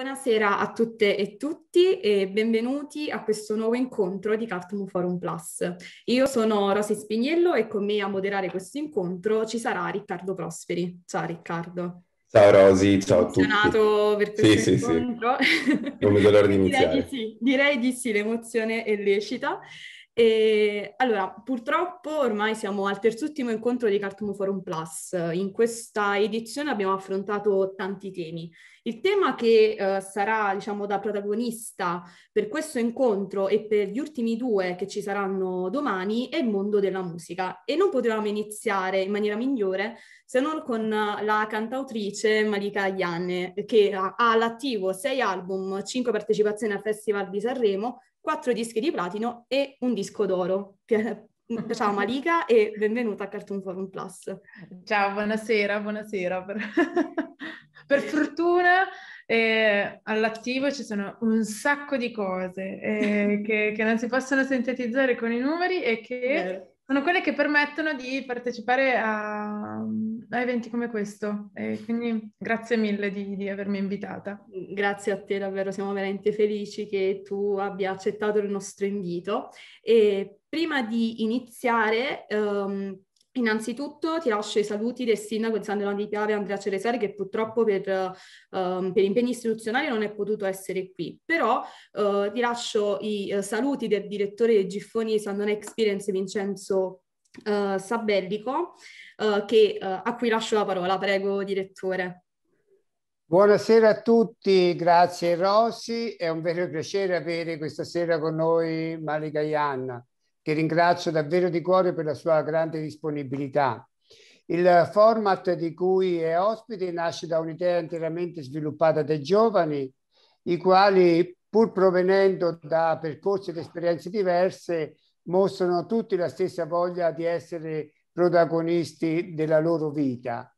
Buonasera a tutte e tutti e benvenuti a questo nuovo incontro di Cartoon Forum Plus. Io sono Rosy Spignello e con me a moderare questo incontro ci sarà Riccardo Prosperi. Ciao Riccardo. Ciao Rosy, ciao a tutti. Emozionato per questo sì, incontro. Sì, sì. Non vedo l'ora di iniziare. direi di sì, direi di sì l'emozione è lecita. E, allora, purtroppo ormai siamo al terzultimo incontro di Cartoon Forum Plus. In questa edizione abbiamo affrontato tanti temi. Il tema che eh, sarà, diciamo, da protagonista per questo incontro e per gli ultimi due che ci saranno domani è il mondo della musica. E non potevamo iniziare in maniera migliore se non con la cantautrice Malika Ianne, che ha all'attivo sei album, cinque partecipazioni al Festival di Sanremo quattro dischi di platino e un disco d'oro. Mm, ciao Malika e benvenuta a Cartoon Forum Plus. Ciao, buonasera, buonasera. Per, per fortuna eh, all'attivo ci sono un sacco di cose eh, che, che, non si possono sintetizzare con i numeri e che sono quelle che permettono di partecipare a, a eventi come questo. E quindi grazie mille di, di, avermi invitata. Grazie a te, davvero, siamo veramente felici che tu abbia accettato il nostro invito. E prima di iniziare, um, Innanzitutto ti lascio i saluti del sindaco di San Delano di Piave, Andrea Ceresari, che purtroppo per, um, per, impegni istituzionali non è potuto essere qui. Però uh, ti lascio i uh, saluti del direttore dei Giffoni Sandone Experience, Vincenzo uh, Sabellico, che, a cui lascio la parola. Prego, direttore. Buonasera a tutti, grazie Rossi. È un vero piacere avere questa sera con noi Malika Ianna ti ringrazio davvero di cuore per la sua grande disponibilità. Il format di cui è ospite nasce da un'idea interamente sviluppata dai giovani, i quali, pur provenendo da percorsi ed esperienze diverse, mostrano tutti la stessa voglia di essere protagonisti della loro vita.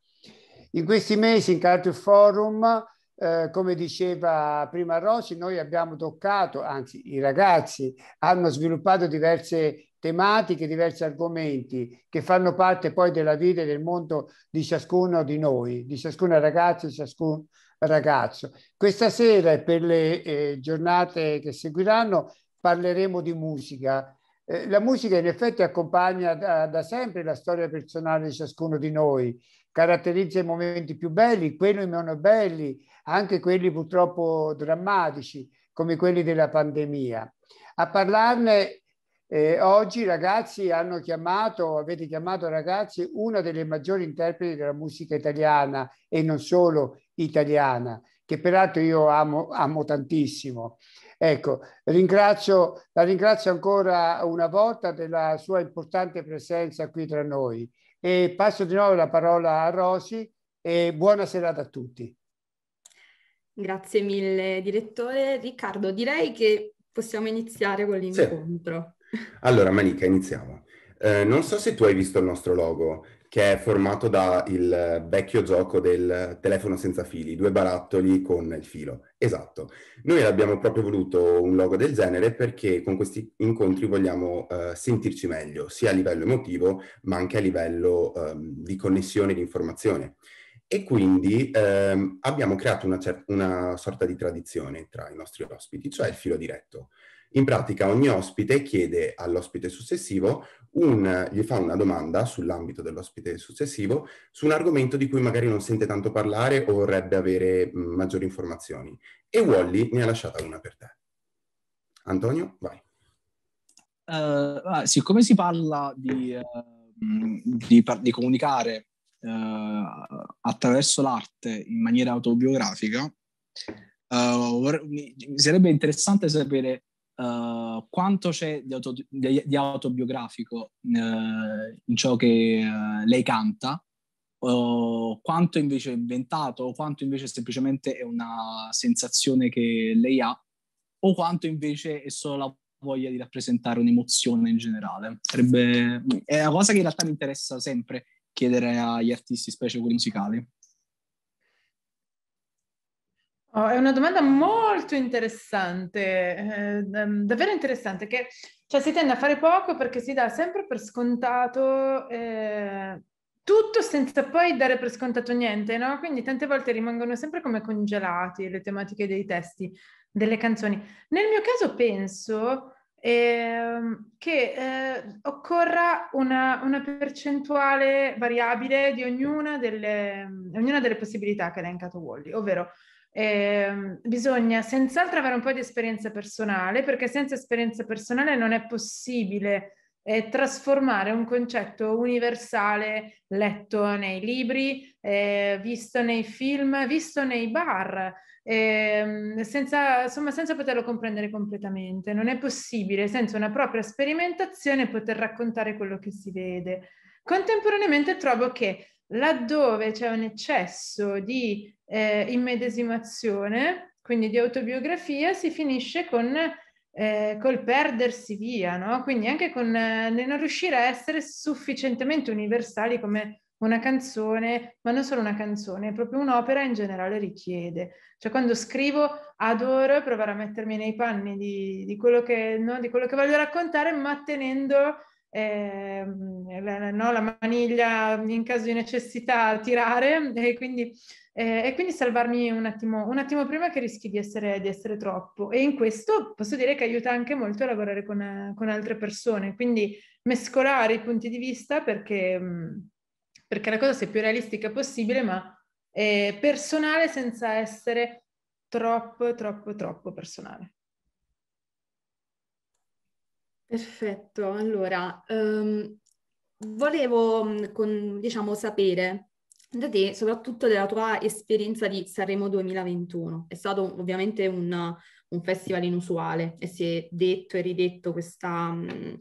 In questi mesi in Cartoon Forum, eh, come diceva prima Rossi, noi abbiamo toccato, anzi i ragazzi hanno sviluppato diverse tematiche, diversi argomenti che fanno parte poi della vita e del mondo di ciascuno di noi, di ciascuna ragazza e ciascun ragazzo. Questa sera e per le eh, giornate che seguiranno parleremo di musica. Eh, la musica in effetti accompagna da, da sempre la storia personale di ciascuno di noi, caratterizza i momenti più belli, quelli meno belli, anche quelli purtroppo drammatici, come quelli della pandemia. A parlarne e oggi ragazzi hanno chiamato, avete chiamato ragazzi, una delle maggiori interpreti della musica italiana e non solo italiana, che peraltro io amo, amo tantissimo. Ecco, ringrazio, la ringrazio ancora una volta della sua importante presenza qui tra noi e passo di nuovo la parola a Rosi e buona serata a tutti. Grazie mille direttore. Riccardo, direi che possiamo iniziare con l'incontro. Sì. Allora, Manica, iniziamo. Eh, non so se tu hai visto il nostro logo, che è formato dal vecchio gioco del telefono senza fili, due barattoli con il filo. Esatto. Noi abbiamo proprio voluto un logo del genere perché con questi incontri vogliamo eh, sentirci meglio, sia a livello emotivo, ma anche a livello eh, di connessione di informazione. E quindi ehm, abbiamo creato una, cer- una sorta di tradizione tra i nostri ospiti, cioè il filo diretto. In pratica ogni ospite chiede all'ospite successivo, un, gli fa una domanda sull'ambito dell'ospite successivo su un argomento di cui magari non sente tanto parlare o vorrebbe avere mm, maggiori informazioni. E Wally ne ha lasciata una per te. Antonio, vai. Uh, siccome si parla di, uh, di, di comunicare uh, attraverso l'arte in maniera autobiografica, mi sarebbe interessante sapere eh, quanto c'è di, auto, di, di autobiografico uh, in ciò che uh, lei canta, quanto invece è inventato, o quanto invece semplicemente è una sensazione che lei ha, o quanto invece è solo la voglia di rappresentare un'emozione in generale. Sarebbe, è una cosa che in realtà mi interessa sempre chiedere agli artisti, specie quelli musicali. Oh, è una domanda molto interessante, eh, ehm, davvero interessante, che cioè, si tende a fare poco perché si dà sempre per scontato eh, tutto senza poi dare per scontato niente, no? Quindi tante volte rimangono sempre come congelati le tematiche dei testi, delle canzoni. Nel mio caso penso ehm, eh, che occorra una, una, percentuale variabile di ognuna delle, ognuna delle possibilità che ha elencato Wally, ovvero eh, bisogna senz'altro avere un po' di esperienza personale, perché senza esperienza personale non è possibile eh, trasformare un concetto universale letto nei libri, eh, visto nei film, visto nei bar, ehm, senza, insomma, senza poterlo comprendere completamente. Non è possibile senza una propria sperimentazione poter raccontare quello che si vede. Contemporaneamente trovo che laddove c'è un eccesso di eh, immedesimazione, quindi di autobiografia, si finisce con eh, col perdersi via, no? Quindi anche con eh, non riuscire a essere sufficientemente universali come una canzone, ma non solo una canzone, proprio un'opera in generale richiede. Cioè quando scrivo adoro provare a mettermi nei panni di, di, quello, che, no? di quello che voglio raccontare, ma tenendo eh, la, no, la, maniglia in caso di necessità tirare e quindi, eh, e quindi salvarmi un attimo, un attimo, prima che rischi di essere, di essere, troppo. E in questo posso dire che aiuta anche molto a lavorare con, con altre persone, quindi mescolare i punti di vista perché, perché la cosa sia più realistica possibile, ma eh, personale senza essere troppo, troppo, troppo personale. Perfetto, allora ehm, volevo mm, con, diciamo, sapere da te soprattutto della tua esperienza di Sanremo 2021. È stato ovviamente un, un festival inusuale e si è detto e ridetto questa, mm,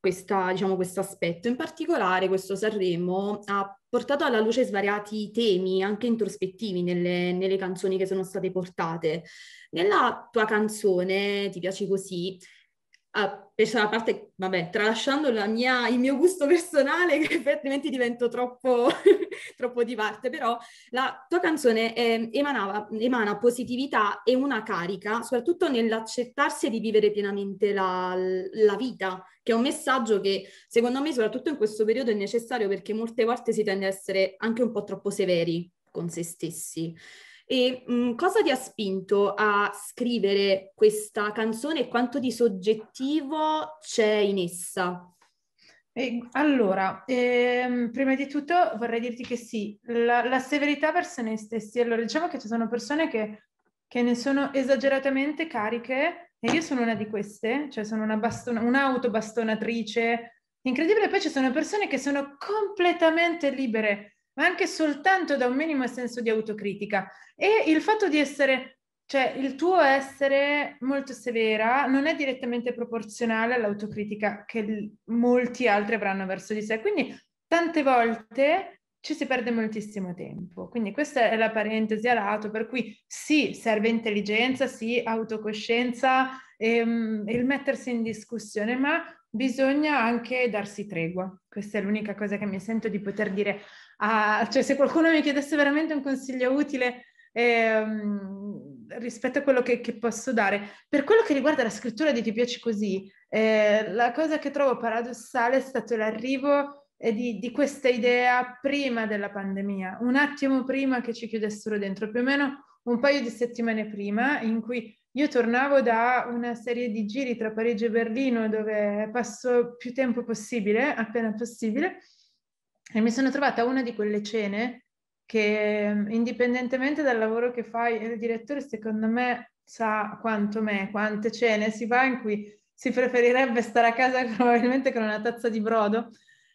questa, diciamo, questo aspetto. In particolare questo Sanremo ha portato alla luce svariati temi, anche introspettivi, nelle, nelle canzoni che sono state portate. Nella tua canzone, Ti piace così, Ah, penso alla parte, vabbè, tralasciando mia, il mio gusto personale, che effettivamente divento troppo, troppo di parte, però la tua canzone eh, emanava, emana positività e una carica, soprattutto nell'accettarsi di vivere pienamente la, la vita, che è un messaggio che secondo me, soprattutto in questo periodo, è necessario perché molte volte si tende ad essere anche un po' troppo severi con se stessi. E mh, mm, cosa ti ha spinto a scrivere questa canzone e quanto di soggettivo c'è in essa? Eh, allora, ehm, prima di tutto vorrei dirti che sì, la, la, severità verso noi stessi. Allora, diciamo che ci sono persone che, che, ne sono esageratamente cariche e io sono una di queste, cioè sono una baston- un'autobastonatrice incredibile. Poi ci sono persone che sono completamente libere ma anche soltanto da un minimo senso di autocritica. E il fatto di essere, cioè il tuo essere molto severa non è direttamente proporzionale all'autocritica che l- molti altri avranno verso di sé. Quindi tante volte ci si perde moltissimo tempo. Quindi questa è la parentesi a lato, per cui sì, serve intelligenza, sì, autocoscienza, ehm, il mettersi in discussione, ma bisogna anche darsi tregua. Questa è l'unica cosa che mi sento di poter dire. Ah, cioè, se qualcuno mi chiedesse veramente un consiglio utile eh, rispetto a quello che, che, posso dare, per quello che riguarda la scrittura di Ti piace così, eh, la cosa che trovo paradossale è stato l'arrivo eh, di, di questa idea prima della pandemia, un attimo prima che ci chiudessero dentro, più o meno un paio di settimane prima in cui io tornavo da una serie di giri tra Parigi e Berlino dove passo più tempo possibile, appena possibile, e mi sono trovata una di quelle cene che indipendentemente dal lavoro che fai, il direttore secondo me sa quanto me, quante cene si va in cui si preferirebbe stare a casa probabilmente con una tazza di brodo,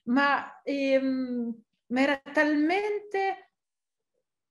ma, ehm, ma era talmente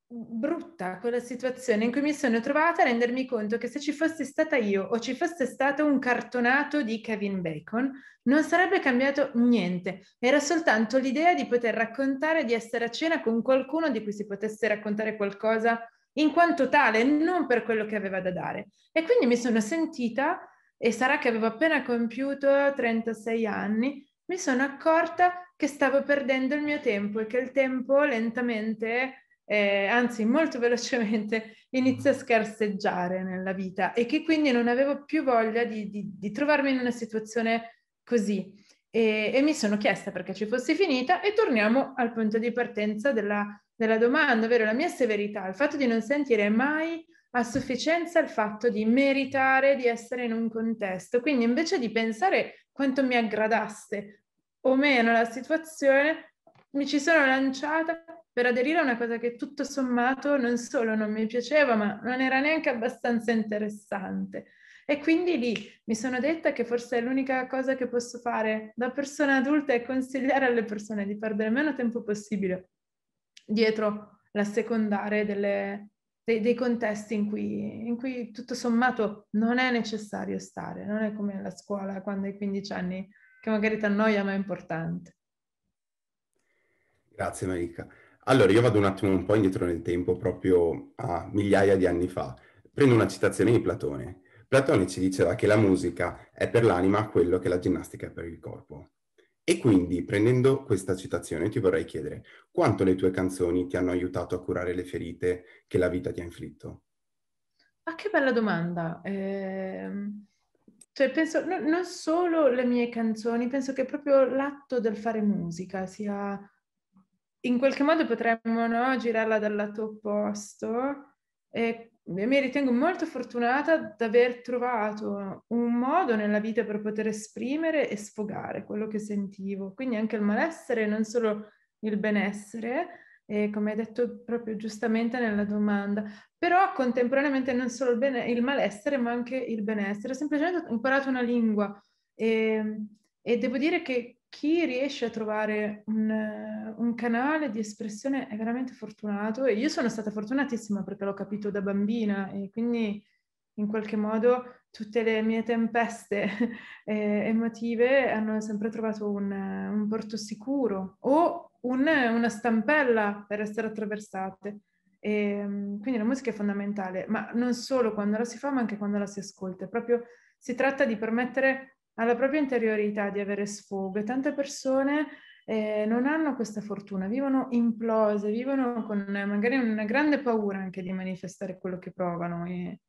brutta quella situazione in cui mi sono trovata a rendermi conto che se ci fosse stata io o ci fosse stato un cartonato di Kevin Bacon, non sarebbe cambiato niente. Era soltanto l'idea di poter raccontare di essere a cena con qualcuno di cui si potesse raccontare qualcosa in quanto tale, non per quello che aveva da dare. E quindi mi sono sentita, e sarà che avevo appena compiuto 36 anni, mi sono accorta che stavo perdendo il mio tempo e che il tempo lentamente eh, anzi molto velocemente inizia a mm. scarseggiare nella vita e che quindi non avevo più voglia di, di, di trovarmi in una situazione così. E, e, mi sono chiesta perché ci fosse finita e torniamo al punto di partenza della, della domanda, ovvero la mia severità, il fatto di non sentire mai a sufficienza il fatto di meritare di essere in un contesto. Quindi invece di pensare quanto mi aggradasse o meno la situazione, mi ci sono lanciata per aderire a una cosa che tutto sommato non solo non mi piaceva, ma non era neanche abbastanza interessante. E quindi lì mi sono detta che forse l'unica cosa che posso fare da persona adulta è consigliare alle persone di perdere meno tempo possibile dietro la secondaria delle, dei, dei, contesti in cui, in cui, tutto sommato non è necessario stare, non è come la scuola quando hai 15 anni che magari ti annoia ma è importante. Grazie Marica. Allora, io vado un attimo un po' indietro nel tempo, proprio a migliaia di anni fa. Prendo una citazione di Platone. Platone ci diceva che la musica è per l'anima quello che la ginnastica è per il corpo. E quindi, prendendo questa citazione, ti vorrei chiedere quanto le tue canzoni ti hanno aiutato a curare le ferite che la vita ti ha inflitto? Ma ah, che bella domanda! Eh, cioè, penso no, non solo le mie canzoni, penso che proprio l'atto del fare musica sia in qualche modo potremmo no, girarla dal lato opposto e mi ritengo molto fortunata di aver trovato un modo nella vita per poter esprimere e sfogare quello che sentivo, quindi anche il malessere, non solo il benessere, eh, come hai detto proprio giustamente nella domanda, però contemporaneamente non solo il, bene- il malessere ma anche il benessere, semplicemente ho imparato una lingua e, ehm, e devo dire che chi riesce a trovare un, eh, un, canale di espressione è veramente fortunato e io sono stata fortunatissima perché l'ho capito da bambina e quindi in qualche modo tutte le mie tempeste eh, emotive hanno sempre trovato un, un porto sicuro o un, una stampella per essere attraversate. E, ehm, quindi la musica è fondamentale, ma non solo quando la si fa, ma anche quando la si ascolta. Proprio si tratta di permettere alla propria interiorità di avere sfogo e tante persone eh, non hanno questa fortuna, vivono implose, vivono con magari una grande paura anche di manifestare quello che provano. E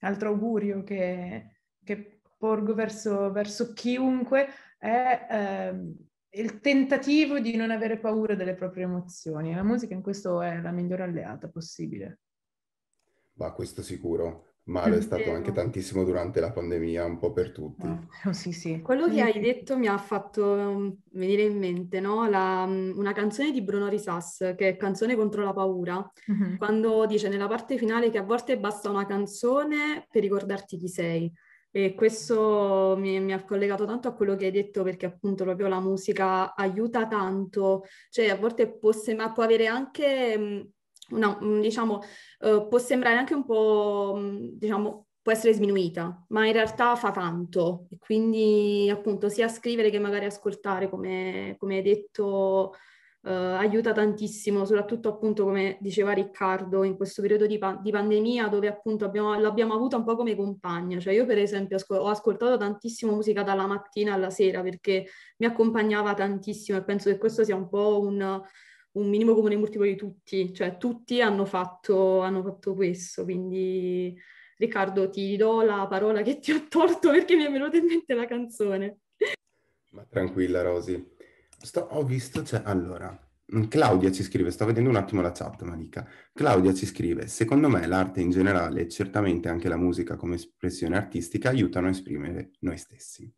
altro augurio che, che porgo verso, verso, chiunque è eh, il tentativo di non avere paura delle proprie emozioni. La musica in questo è la migliore alleata possibile. Ma questo sicuro ma è stato anche tantissimo durante la pandemia, un po' per tutti. Oh, sì, sì. Quello che hai detto mi ha fatto mm, venire in mente no? la, mm, una canzone di Bruno Risas, che è Canzone contro la paura, mm-hmm. quando dice nella parte finale che a volte basta una canzone per ricordarti chi sei. E questo mi, mi, ha collegato tanto a quello che hai detto perché appunto proprio la musica aiuta tanto, cioè a volte può, sem- può avere anche mm, una, diciamo, eh, può sembrare anche un po', mm, diciamo, può essere sminuita, ma in realtà fa tanto e quindi appunto sia scrivere che magari ascoltare, come, come hai detto, eh, aiuta tantissimo, soprattutto appunto come diceva Riccardo in questo periodo di, pa- di pandemia dove appunto abbiamo, l'abbiamo avuta un po' come compagna, cioè io per esempio ho ascoltato tantissimo musica dalla mattina alla sera perché mi accompagnava tantissimo e penso che questo sia un po' un un minimo comune multiplo di tutti, cioè tutti hanno fatto, hanno fatto questo, quindi Riccardo ti do la parola che ti ho tolto perché mi è venuta in mente la canzone. Ma tranquilla Rosy, Sto, ho visto, cioè, allora, mm, Claudia ci scrive, sto vedendo un attimo la chat, Malika. Claudia ci scrive, secondo me l'arte in generale e certamente anche la musica come espressione artistica aiutano a esprimere noi stessi.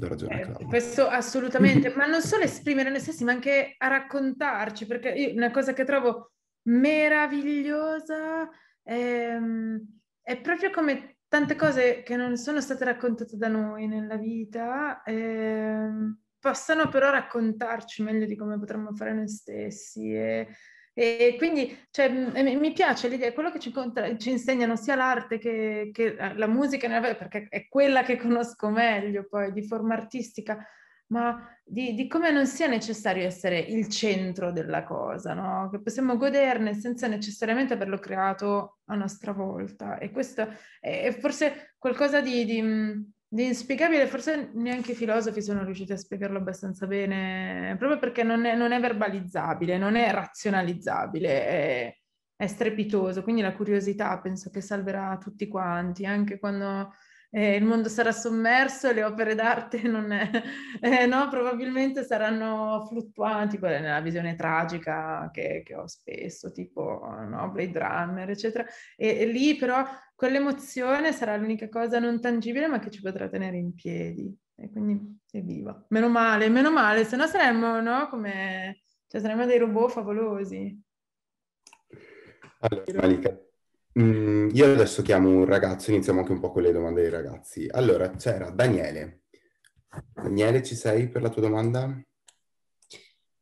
Da ragione, eh, questo assolutamente, ma non solo esprimere noi stessi, ma anche a raccontarci, perché io, una cosa che trovo meravigliosa è, ehm, è proprio come tante cose che non sono state raccontate da noi nella vita eh, possano però raccontarci meglio di come potremmo fare noi stessi e e quindi cioè, mi piace l'idea, quello che ci, ci insegnano sia l'arte che, che, eh, la musica, perché è quella che conosco meglio poi di forma artistica, ma di, di come non sia necessario essere il centro della cosa, no? che possiamo goderne senza necessariamente averlo creato a nostra volta. E questo è, forse qualcosa di, di L'inspiegabile forse neanche i filosofi sono riusciti a spiegarlo abbastanza bene, proprio perché non è, non è verbalizzabile, non è razionalizzabile, è, è, strepitoso, quindi la curiosità penso che salverà tutti quanti, anche quando eh, il mondo sarà sommerso, le opere d'arte non è, eh, no, probabilmente saranno fluttuanti, quella è la visione tragica che, che ho spesso, tipo no, Blade Runner, eccetera. E, e lì però quell'emozione sarà l'unica cosa non tangibile ma che ci potrà tenere in piedi. E quindi evviva. Meno male, meno male, se no saremmo, no, come... Cioè saremmo dei robot favolosi. Allora, Malika, Mm, io adesso chiamo un ragazzo, iniziamo anche un po' con le domande dei ragazzi. Allora, c'era Daniele. Daniele, ci sei per la tua domanda?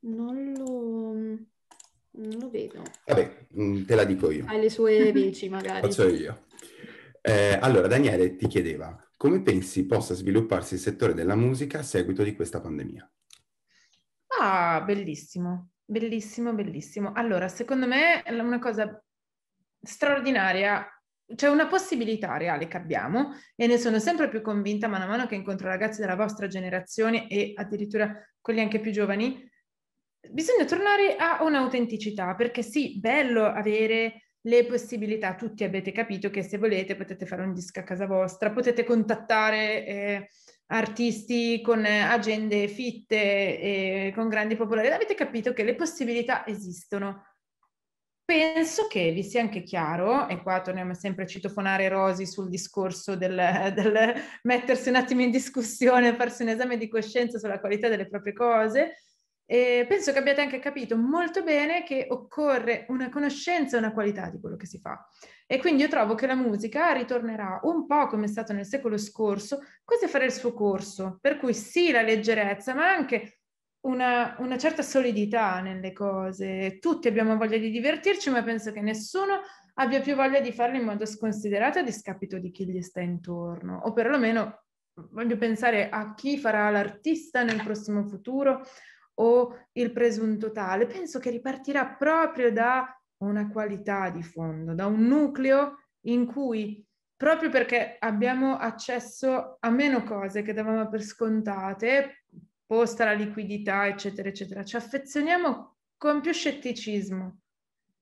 Non lo, non lo vedo. Vabbè, mm, te la dico io. Hai le sue bici, magari. Faccio io. Eh, allora, Daniele ti chiedeva, come pensi possa svilupparsi il settore della musica a seguito di questa pandemia? Ah, bellissimo, bellissimo, bellissimo. Allora, secondo me una cosa straordinaria. C'è una possibilità reale che abbiamo e ne sono sempre più convinta man mano che incontro ragazzi della vostra generazione e addirittura quelli anche più giovani. Bisogna tornare a un'autenticità perché sì, bello avere le possibilità, tutti avete capito che se volete potete fare un disco a casa vostra, potete contattare eh, artisti con agende fitte e con grandi popolari, avete capito che le possibilità esistono. Penso che vi sia anche chiaro, e qua torniamo sempre a citofonare Rosi sul discorso del, del mettersi un attimo in discussione, farsi un esame di coscienza sulla qualità delle proprie cose, e penso che abbiate anche capito molto bene che occorre una conoscenza e una qualità di quello che si fa. E quindi io trovo che la musica ritornerà un po' come è stato nel secolo scorso, quasi a fare il suo corso, per cui sì la leggerezza, ma anche una, una, certa solidità nelle cose. Tutti abbiamo voglia di divertirci, ma penso che nessuno abbia più voglia di farlo in modo sconsiderato a discapito di chi gli sta intorno, o perlomeno voglio pensare a chi farà l'artista nel prossimo futuro o il presunto tale. Penso che ripartirà proprio da una qualità di fondo, da un nucleo in cui proprio perché abbiamo accesso a meno cose che davamo per scontate, posta la liquidità, eccetera, eccetera. Ci affezioniamo con più scetticismo,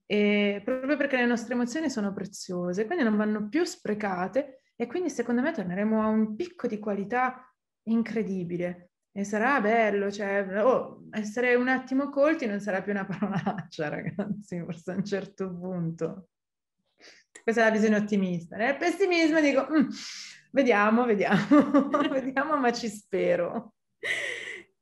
e proprio perché le nostre emozioni sono preziose, quindi non vanno più sprecate e quindi secondo me torneremo a un picco di qualità incredibile. E sarà bello, cioè, oh, essere un attimo colti non sarà più una parolaccia, ragazzi, forse a un certo punto. Questa è la visione ottimista. Nel pessimismo dico, mm, vediamo, vediamo, vediamo, ma ci spero.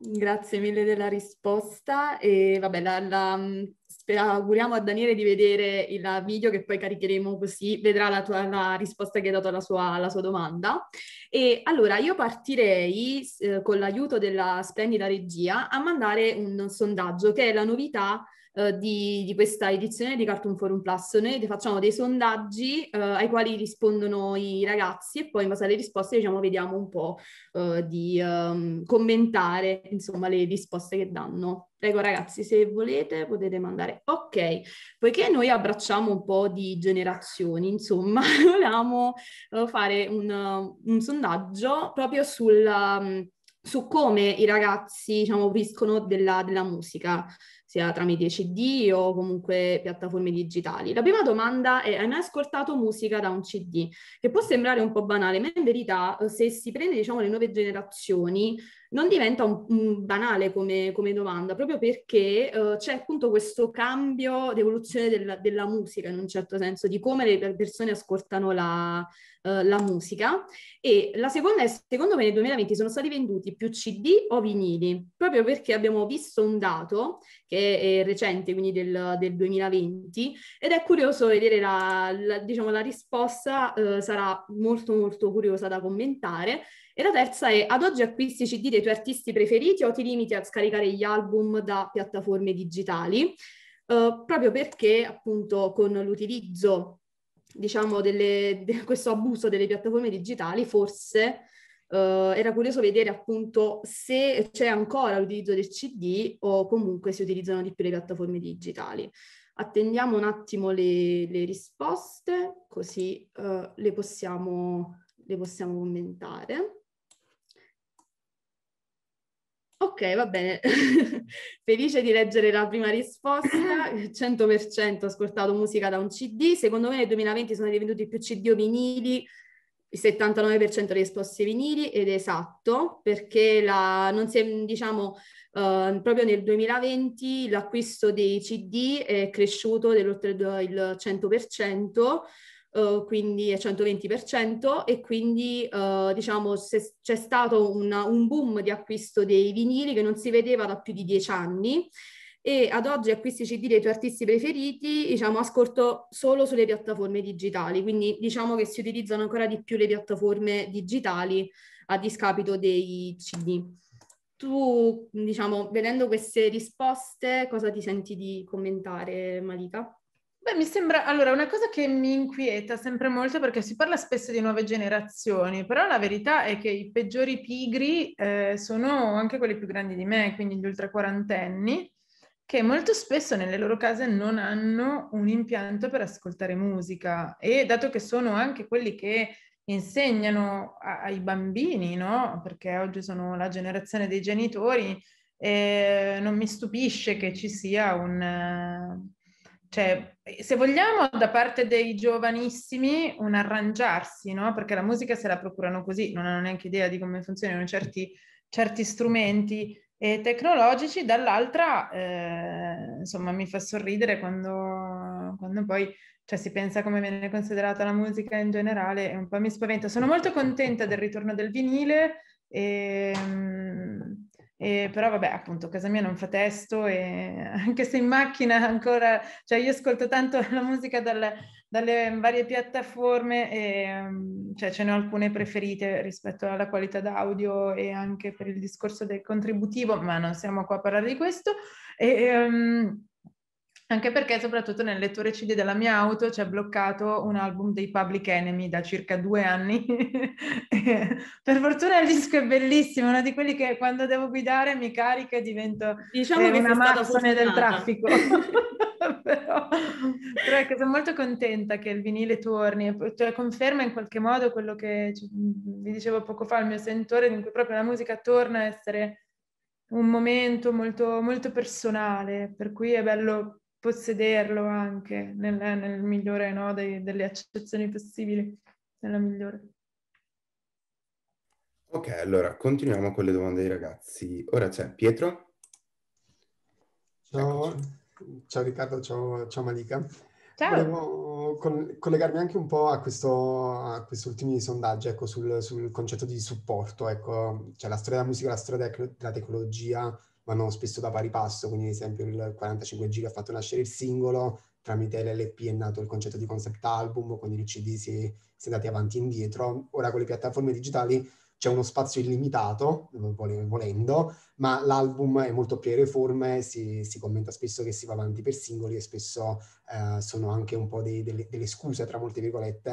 Grazie mille della risposta e vabbè, la, la, mm, auguriamo a Daniele di vedere il video che poi caricheremo così vedrà la, tua, la risposta che hai dato alla sua, alla sua domanda. E allora io partirei eh, con l'aiuto della splendida regia a mandare un sondaggio che è la novità eh, di, di, questa edizione di Cartoon Forum Plus. Noi facciamo dei sondaggi eh, ai quali rispondono i ragazzi e poi in base alle risposte diciamo, vediamo un po' eh, di um, commentare insomma, le risposte che danno. Prego ragazzi, se volete potete mandare. Ok, poiché noi abbracciamo un po' di generazioni, insomma, volevamo eh, fare un, un, sondaggio proprio sul, ehm, su come i ragazzi, diciamo, viscono della, della musica sia tramite CD o comunque piattaforme digitali. La prima domanda è: hai mai ascoltato musica da un CD? Che può sembrare un po' banale, ma in verità, eh, se si prende diciamo, le nuove generazioni, non diventa un, un banale come, come, domanda, proprio perché eh, c'è appunto questo cambio d'evoluzione della, della musica in un certo senso, di come le persone ascoltano la, eh, la musica e la seconda è secondo me nel 2020 sono stati venduti più CD o vinili, proprio perché abbiamo visto un dato che è recente, quindi del, del 2020, ed è curioso vedere la, la, diciamo, la risposta, eh, sarà molto molto curiosa da commentare. E la terza è, ad oggi acquisti CD dei tuoi artisti preferiti o ti limiti a scaricare gli album da piattaforme digitali? Uh, proprio perché appunto con l'utilizzo diciamo, delle, de- questo abuso delle piattaforme digitali, forse Uh, era curioso vedere appunto se c'è ancora l'utilizzo del CD o comunque si utilizzano di più le piattaforme digitali. Attendiamo un attimo le, le risposte, così uh, le, possiamo, le possiamo commentare. Ok, va bene. Felice di leggere la prima risposta, 100% ascoltato musica da un CD. Secondo me nel 2020 sono divenuti più CD o vinili, il 79% risposte vinili ed esatto, perché la, non si è, diciamo, eh, proprio nel 2020 l'acquisto dei CD è cresciuto dell'oltre il 100%. Eh, quindi è 120% e quindi uh, diciamo se, c'è stato una, un boom di acquisto dei vinili che non si vedeva da più di dieci anni e ad oggi acquisti CD dei tuoi artisti preferiti, diciamo, ascolto solo sulle piattaforme digitali, quindi diciamo che si utilizzano ancora di più le piattaforme digitali a discapito dei CD. Tu, diciamo, vedendo queste risposte, cosa ti senti di commentare, Malika? Beh, mi sembra, allora, una cosa che mi inquieta sempre molto perché si parla spesso di nuove generazioni, però la verità è che i peggiori pigri eh, sono anche quelli più grandi di me, quindi gli ultraquarantenni, che molto spesso nelle loro case non hanno un impianto per ascoltare musica e dato che sono anche quelli che insegnano a, ai bambini, no? Perché oggi sono la generazione dei genitori, eh, non mi stupisce che ci sia un... Eh, cioè, se vogliamo, da parte dei giovanissimi un arrangiarsi, no? Perché la musica se la procurano così, non hanno neanche idea di come funzionano certi, certi strumenti e eh, tecnologici, dall'altra, eh, insomma, mi fa sorridere quando, quando poi cioè, si pensa come viene considerata la musica in generale e un po' mi spaventa. Sono molto contenta del ritorno del vinile e, ehm, e però vabbè, appunto, casa mia non fa testo e anche se in macchina ancora, cioè io ascolto tanto la musica dal, dalle varie piattaforme e ehm, cioè ce ne ho alcune preferite rispetto alla qualità d'audio e anche per il discorso del contributivo, ma non siamo qua a parlare di questo. E, um, anche perché soprattutto nel lettore CD della mia auto c'è bloccato un album dei Public Enemy da circa due anni. per fortuna il disco è bellissimo, uno di quelli che quando devo guidare mi carica e divento diciamo eh, che una massone del traffico. però, però ecco, sono molto contenta che il vinile torni, cioè conferma in qualche modo quello che vi dicevo poco fa, il mio sentore in cui proprio la musica torna a essere un momento molto, molto personale, per cui è bello possederlo anche nel, nel migliore no, dei, delle accezioni possibili, nella migliore. Ok, allora continuiamo con le domande dei ragazzi. Ora c'è Pietro. Ciao, ciao Riccardo, ciao, ciao Malika. Ciao. Volevo con, collegarmi anche un po' a, questo, a questi ultimi sondaggi ecco, sul, sul, concetto di supporto. Ecco. Cioè, la storia della musica, la storia della tecnologia, vanno spesso da pari passo, quindi ad esempio il 45 giga ha fatto nascere il singolo, tramite l'LP è nato il concetto di concept album, quindi il CD si, si è andati avanti e indietro. Ora con le piattaforme digitali c'è uno spazio illimitato, volendo, ma l'album è molto pluriforme, si, si commenta spesso che si va avanti per singoli e spesso eh, sono anche un po' dei, delle, delle, scuse, tra molte virgolette,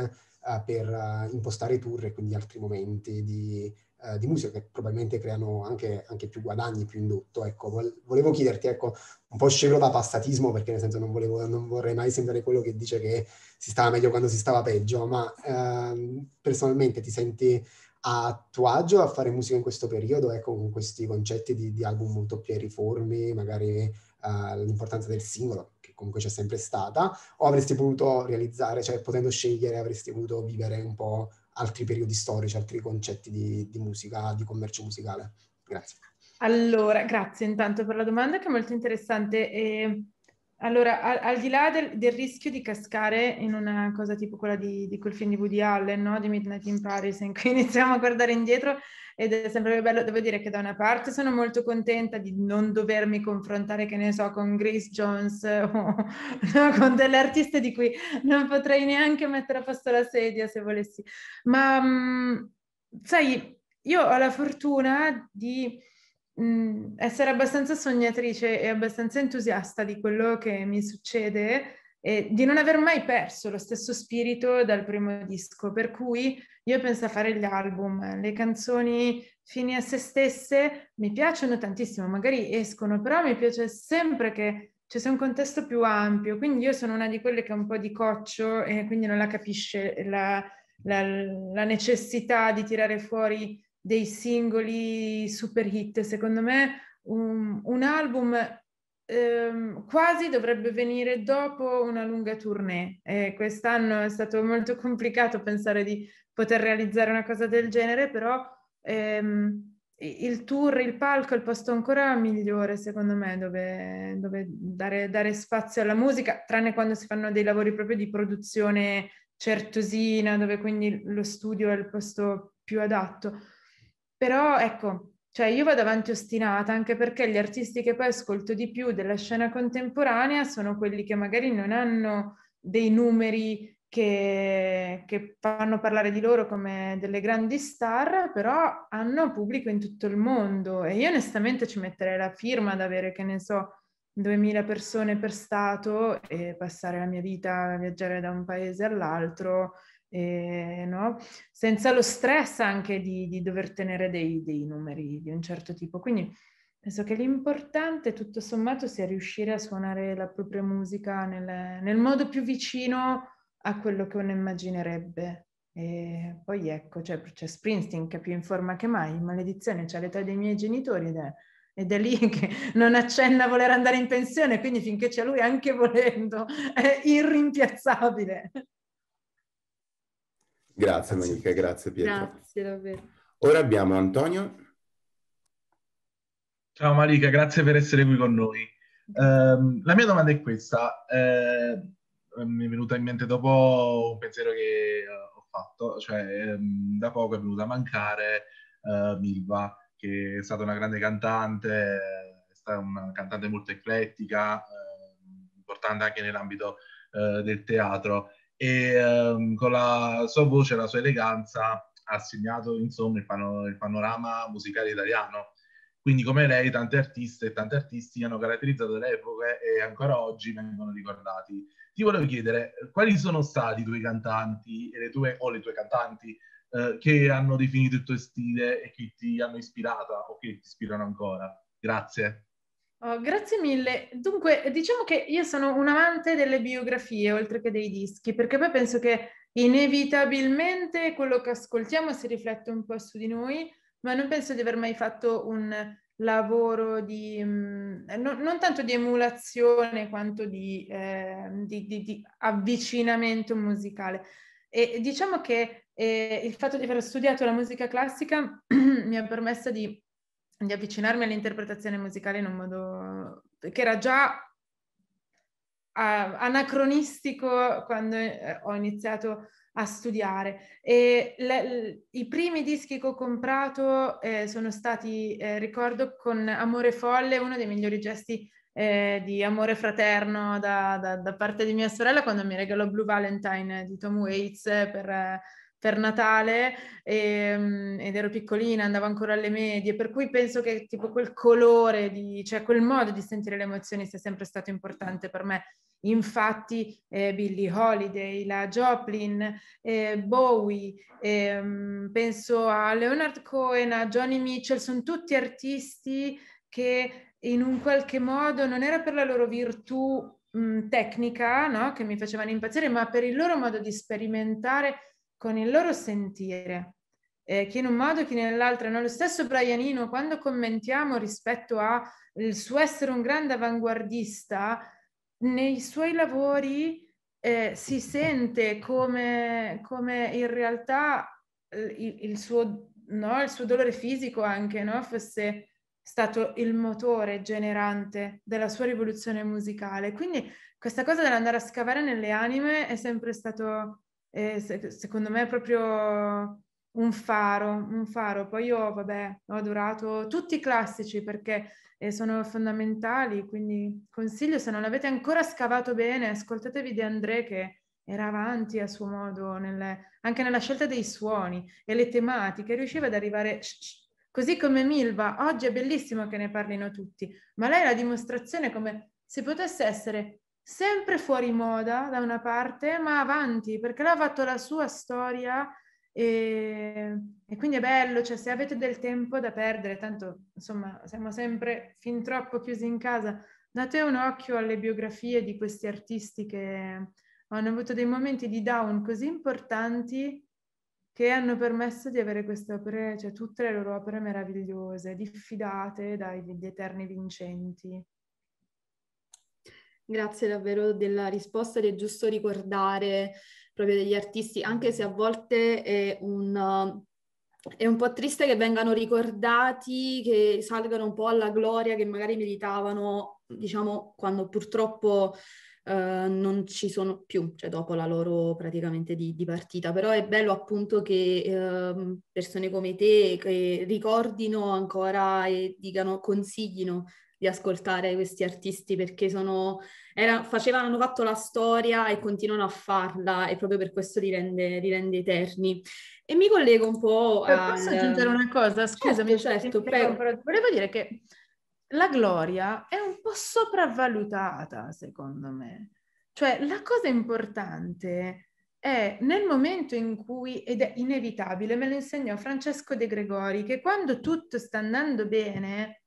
eh, per eh, impostare tour e quindi altri momenti di, eh, di musica che probabilmente creano anche, anche, più guadagni, più indotto. Ecco, volevo chiederti, ecco, un po' scevro da passatismo perché nel senso non, volevo, non vorrei mai sembrare quello che dice che si stava meglio quando si stava peggio, ma eh, personalmente ti senti a tuo agio a fare musica in questo periodo, ecco, con questi concetti di, di album più riforme, magari Uh, l'importanza del singolo, che comunque c'è sempre stata, o avresti potuto realizzare, cioè potendo scegliere, avresti potuto vivere un po' altri periodi storici, altri concetti di, di musica, di commercio musicale. Grazie. Allora, grazie intanto per la domanda che è molto interessante. E allora, al, al di là del, del, rischio di cascare in una cosa tipo quella di, di quel film di Woody Allen, no? di Midnight in Paris, in cui iniziamo a guardare indietro ed è sempre bello, devo dire che da una parte sono molto contenta di non dovermi confrontare, che ne so, con Grace Jones o no, con delle artiste di cui non potrei neanche mettere a posto la sedia se volessi. Ma, mh, mm, sai, io ho la fortuna di mh, mm, essere abbastanza sognatrice e abbastanza entusiasta di quello che mi succede e di non aver mai perso lo stesso spirito dal primo disco, per cui io penso a fare gli album, le canzoni fini a se stesse mi piacciono tantissimo, magari escono, però mi piace sempre che ci sia un contesto più ampio, quindi io sono una di quelle che è un po' di coccio e quindi non la capisce la, la, la necessità di tirare fuori dei singoli super hit. Secondo me un, un album ehm, quasi dovrebbe venire dopo una lunga tournée. Eh, quest'anno è stato molto complicato pensare di poter realizzare una cosa del genere, però ehm, il tour, il palco è il posto ancora migliore secondo me dove, dove dare, dare, spazio alla musica, tranne quando si fanno dei lavori proprio di produzione certosina, dove quindi lo studio è il posto più adatto però ecco, cioè io vado avanti ostinata anche perché gli artisti che poi ascolto di più della scena contemporanea sono quelli che magari non hanno dei numeri che, che, fanno parlare di loro come delle grandi star, però hanno pubblico in tutto il mondo e io onestamente ci metterei la firma ad avere, che ne so, 2000 persone per stato e passare la mia vita a viaggiare da un paese all'altro eh, no? senza lo stress anche di, di dover tenere dei, dei, numeri di un certo tipo. Quindi penso che l'importante tutto sommato sia riuscire a suonare la propria musica nel, nel modo più vicino a quello che uno immaginerebbe. E poi ecco, cioè, c'è Springsteen che è più in forma che mai, maledizione, c'è l'età dei miei genitori ed è, ed è lì che non accenna a voler andare in pensione, quindi finché c'è lui anche volendo è irrimpiazzabile. Grazie Monica, grazie Pietro. Grazie davvero. Ora abbiamo Antonio. Ciao Malika, grazie per essere qui con noi. Um, la mia domanda è questa. Uh, mi è venuta in mente dopo un pensiero che uh, ho fatto, cioè um, da poco è venuta a mancare uh, Milva, che è stata una grande cantante, è stata una cantante molto eclettica, importante anche nell'ambito del teatro e ehm, con la sua voce e la sua eleganza ha segnato insomma il, pano- il panorama musicale italiano. Quindi come lei tante artiste e tanti artisti hanno caratterizzato le epoche e ancora oggi vengono ricordati. Ti volevo chiedere quali sono stati i tuoi cantanti le tue, o le tue cantanti eh, che hanno definito il tuo stile e che ti hanno ispirata o che ti ispirano ancora? Grazie. Oh, grazie mille. Dunque, diciamo che io sono un amante delle biografie oltre che dei dischi, perché poi penso che inevitabilmente quello che ascoltiamo si riflette un po' su di noi, ma non penso di aver mai fatto un lavoro di, mh, mm, no, non tanto di emulazione quanto di, eh, di, di avvicinamento musicale. E diciamo che eh, il fatto di aver studiato la musica classica mi ha permesso di di avvicinarmi all'interpretazione musicale in un modo che era già anacronistico quando eh, ho iniziato a studiare e le, i primi dischi che ho comprato eh, sono stati, eh, ricordo, con Amore Folle, uno dei migliori gesti eh, di amore fraterno da, da, da, parte di mia sorella quando mi regalò Blue Valentine di Tom Waits eh, per eh, per Natale e, ehm, ed ero piccolina, andavo ancora alle medie, per cui penso che tipo quel colore, di, cioè quel modo di sentire le emozioni sia sempre stato importante per me. Infatti eh, Billie Holiday, la Joplin, eh, Bowie, eh, penso a Leonard Cohen, a Johnny Mitchell, sono tutti artisti che in un qualche modo non era per la loro virtù mh, tecnica no? che mi facevano impazzire, ma per il loro modo di sperimentare con il loro sentire, eh, che in un modo che nell'altro hanno lo stesso Brianino, quando commentiamo rispetto al suo essere un grande avanguardista, nei suoi lavori eh, si sente come, come in realtà eh, il, il, suo, no, il, suo, dolore fisico anche no, fosse stato il motore generante della sua rivoluzione musicale. Quindi questa cosa dell'andare a scavare nelle anime è sempre stato eh, se- secondo me è proprio un faro, un faro. Poi io, vabbè, ho adorato tutti i classici perché eh, sono fondamentali, quindi consiglio, se non l'avete ancora scavato bene, ascoltatevi di André che era avanti a suo modo, nelle, anche nella scelta dei suoni e le tematiche, riusciva ad arrivare... Così come Milva, oggi è bellissimo che ne parlino tutti, ma lei è la dimostrazione come se potesse essere sempre fuori moda da una parte, ma avanti, perché l'ha fatto la sua storia e, e, quindi è bello, cioè se avete del tempo da perdere, tanto insomma siamo sempre fin troppo chiusi in casa, date un occhio alle biografie di questi artisti che hanno avuto dei momenti di down così importanti che hanno permesso di avere queste opere, cioè tutte le loro opere meravigliose, diffidate dagli eterni vincenti. Grazie davvero della risposta ed è giusto ricordare proprio degli artisti, anche se a volte è un, è un po' triste che vengano ricordati, che salgano un po' alla gloria che magari meritavano, diciamo, quando purtroppo Uh, non ci sono più, cioè dopo la loro praticamente di, di partita, però è bello appunto che uh, persone come te che ricordino ancora e dicano, consiglino di ascoltare questi artisti perché sono, era, facevano, hanno fatto la storia e continuano a farla e proprio per questo li rende, li rende eterni. E mi collego un po' a... Eh, posso aggiungere una cosa? Scusami, certo, certo prego. Volevo dire che la gloria è un po' sopravvalutata, secondo me. Cioè, la cosa importante è nel momento in cui, ed è inevitabile, me lo insegnò Francesco De Gregori, che quando tutto sta andando bene,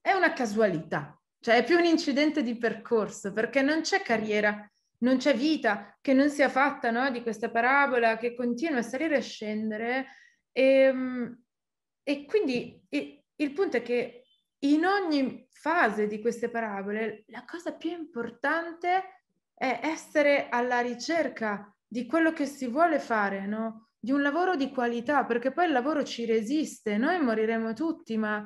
è una casualità, cioè è più un incidente di percorso perché non c'è carriera, non c'è vita che non sia fatta no, di questa parabola che continua a salire e scendere. E, ehm, e quindi e, il punto è che in ogni fase di queste parabole la cosa più importante è essere alla ricerca di quello che si vuole fare, no? di un lavoro di qualità, perché poi il lavoro ci resiste, noi moriremo tutti, ma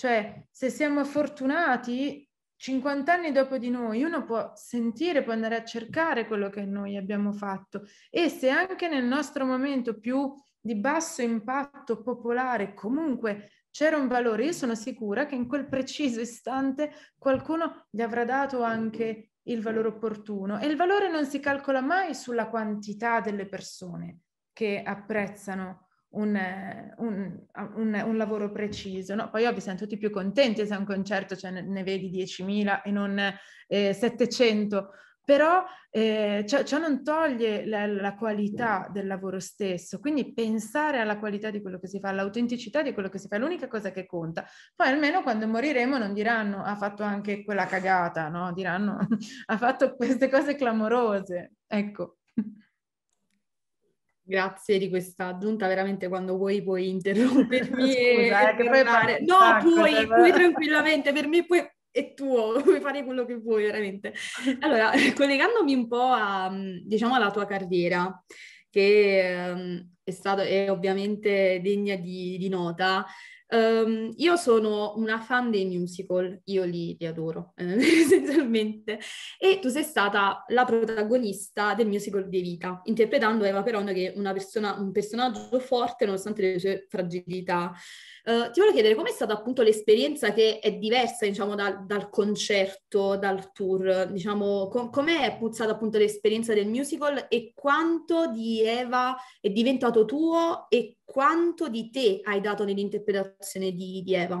cioè, se siamo fortunati, 50 anni dopo di noi, uno può sentire, può andare a cercare quello che noi abbiamo fatto e se anche nel nostro momento più di basso impatto popolare comunque c'era un valore, io sono sicura che in quel preciso istante qualcuno gli avrà dato anche il valore opportuno e il valore non si calcola mai sulla quantità delle persone che apprezzano un, un, un, un, lavoro preciso. No? Poi ovvio siamo tutti più contenti se un concerto cioè, ne, ne, vedi 10.000 e non eh, 700, però eh, ciò, ciò, non toglie la, la, qualità certo. del lavoro stesso, quindi pensare alla qualità di quello che si fa, all'autenticità di quello che si fa, è l'unica cosa che conta. Poi almeno quando moriremo non diranno ha fatto anche quella cagata, no? diranno ha fatto queste cose clamorose. Ecco. Grazie di questa aggiunta, veramente quando vuoi puoi interrompermi Scusa, e, eh, fare... No, puoi, cioè, puoi tranquillamente, per me puoi, è tuo, puoi fare quello che vuoi veramente. Allora, collegandomi un po' a, diciamo, alla tua carriera, che um, è, stato, è ovviamente degna di, di nota, Um, io sono una fan dei musical, io li, li adoro eh, essenzialmente, e tu sei stata la protagonista del musical di vita, interpretando Eva Peron che è una persona, un personaggio forte nonostante le sue fragilità. Uh, ti voglio chiedere com'è stata appunto l'esperienza che è diversa diciamo, dal, dal concerto, dal tour, diciamo, com- com'è stata appunto l'esperienza del musical e quanto di Eva è diventato tuo e quanto di te hai dato nell'interpretazione di, di Eva?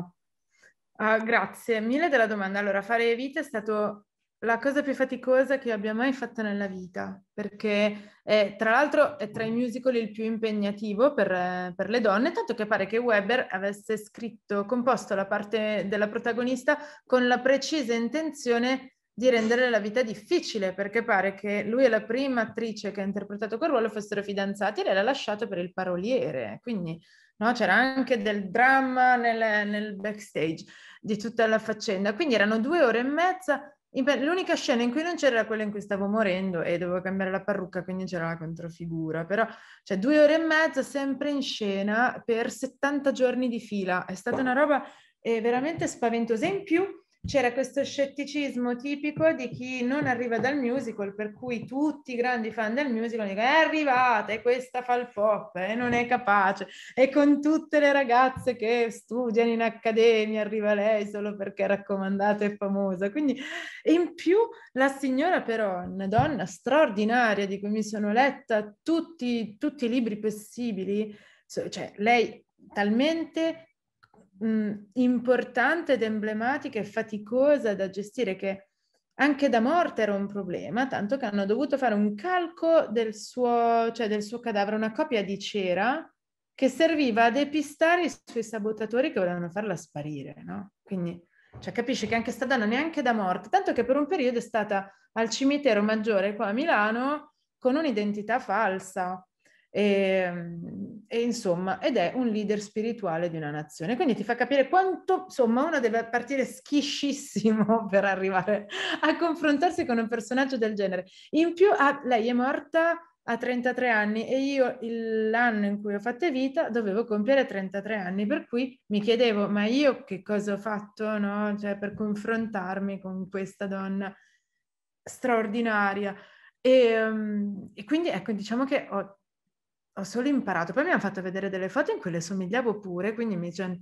Uh, grazie mille della domanda. Allora, fare vita è stata la cosa più faticosa che abbia mai fatto nella vita, perché è, tra l'altro è tra i musical il più impegnativo per, per, le donne, tanto che pare che Weber avesse scritto, composto la parte della protagonista con la precisa intenzione di di rendere la vita difficile, perché pare che lui e la prima attrice che ha interpretato quel ruolo fossero fidanzati e lei l'ha lasciato per il paroliere. Quindi no, c'era anche del dramma nel, nel, backstage di tutta la faccenda. Quindi erano due ore e mezza. L'unica scena in cui non c'era era quella in cui stavo morendo e dovevo cambiare la parrucca, quindi c'era la controfigura. Però, cioè, due ore e mezza sempre in scena per 70 giorni di fila. È stata una roba eh, veramente spaventosa. In più, c'era questo scetticismo tipico di chi non arriva dal musical, per cui tutti i grandi fan del musical dicono è arrivata, e questa fa il pop, e eh, non è capace, e con tutte le ragazze che studiano in accademia arriva lei solo perché è raccomandata e famosa. Quindi in più la signora però, una donna straordinaria di cui mi sono letta tutti, tutti i libri possibili, cioè lei talmente mh, mm, importante ed emblematica e faticosa da gestire che anche da morte era un problema, tanto che hanno dovuto fare un calco del suo, cioè del suo cadavere, una copia di cera che serviva a depistare i suoi sabotatori che volevano farla sparire, no? Quindi cioè, capisci che anche sta dando neanche da morte, tanto che per un periodo è stata al cimitero maggiore qua a Milano con un'identità falsa. E, ehm, e, insomma, ed è un leader spirituale di una nazione. Quindi ti fa capire quanto, insomma, uno deve partire schiscissimo per arrivare a confrontarsi con un personaggio del genere. In più, ah, lei è morta a 33 anni e io l'anno in cui ho fatto vita dovevo compiere 33 anni, per cui mi chiedevo, ma io che cosa ho fatto, no? Cioè, per confrontarmi con questa donna straordinaria. E, ehm, e quindi, ecco, diciamo che ho ho solo imparato. Poi mi hanno fatto vedere delle foto in cui le somigliavo pure, quindi mi dice,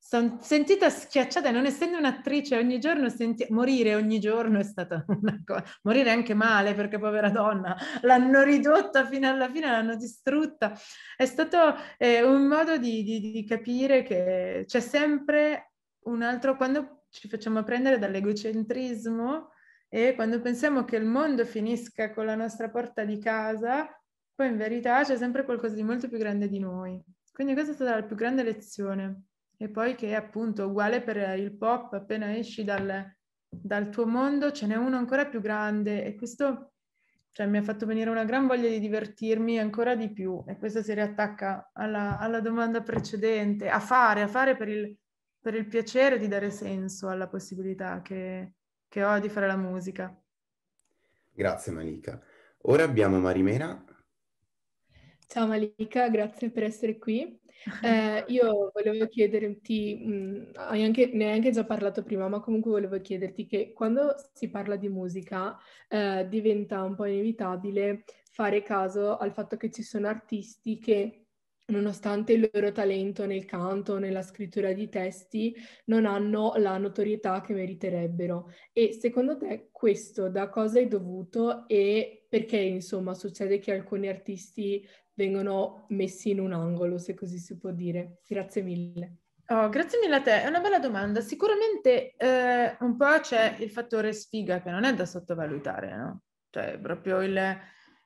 sono sentita schiacciata, non essendo un'attrice ogni giorno, senti... morire ogni giorno è stata una cosa, morire anche male perché povera donna, l'hanno ridotta fino alla fine, l'hanno distrutta. È stato eh, un modo di, di, di capire che c'è sempre un altro, quando ci facciamo prendere dall'egocentrismo e quando pensiamo che il mondo finisca con la nostra porta di casa, poi in verità c'è sempre qualcosa di molto più grande di noi. Quindi questa è stata la più grande lezione. E poi che appunto uguale per il pop, appena esci dal, dal tuo mondo ce n'è uno ancora più grande e questo cioè, mi ha fatto venire una gran voglia di divertirmi ancora di più e questo si riattacca alla, alla domanda precedente, a fare, a fare per il, per il piacere di dare senso alla possibilità che, che ho di fare la musica. Grazie Malika. Ora abbiamo Marimena Ciao Malika, grazie per essere qui. Eh, io volevo chiederti, mh, mm, anche, ne hai anche già parlato prima, ma comunque volevo chiederti che quando si parla di musica eh, diventa un po' inevitabile fare caso al fatto che ci sono artisti che nonostante il loro talento nel canto, nella scrittura di testi, non hanno la notorietà che meriterebbero. E secondo te questo da cosa è dovuto e perché insomma succede che alcuni artisti vengono messi in un angolo, se così si può dire. Grazie mille. Oh, grazie mille a te, è una bella domanda. Sicuramente eh, un po' c'è il fattore sfiga che non è da sottovalutare, no? Cioè proprio il,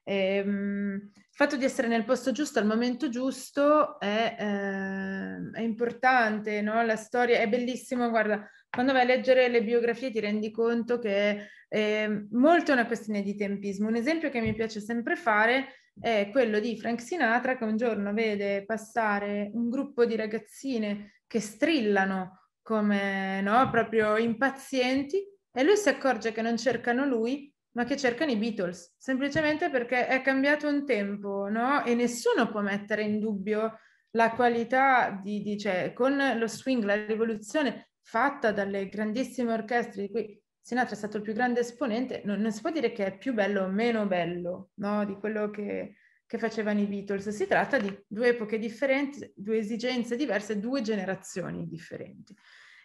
ehm, fatto di essere nel posto giusto al momento giusto è, eh, è importante, no? La storia è bellissima, guarda, quando vai a leggere le biografie ti rendi conto che eh, molto è una questione di tempismo. Un esempio che mi piace sempre fare è quello di Frank Sinatra che un giorno vede passare un gruppo di ragazzine che strillano come no, mm. proprio impazienti e lui si accorge che non cercano lui ma che cercano i Beatles, semplicemente perché è cambiato un tempo no? e nessuno può mettere in dubbio la qualità di, di cioè, con lo swing, la rivoluzione fatta dalle grandissime orchestre di cui Sinatra è stato il più grande esponente, non, non si può dire che è più bello o meno bello no? di quello che, che facevano i Beatles. Si tratta di due epoche differenti, due esigenze diverse, due generazioni differenti.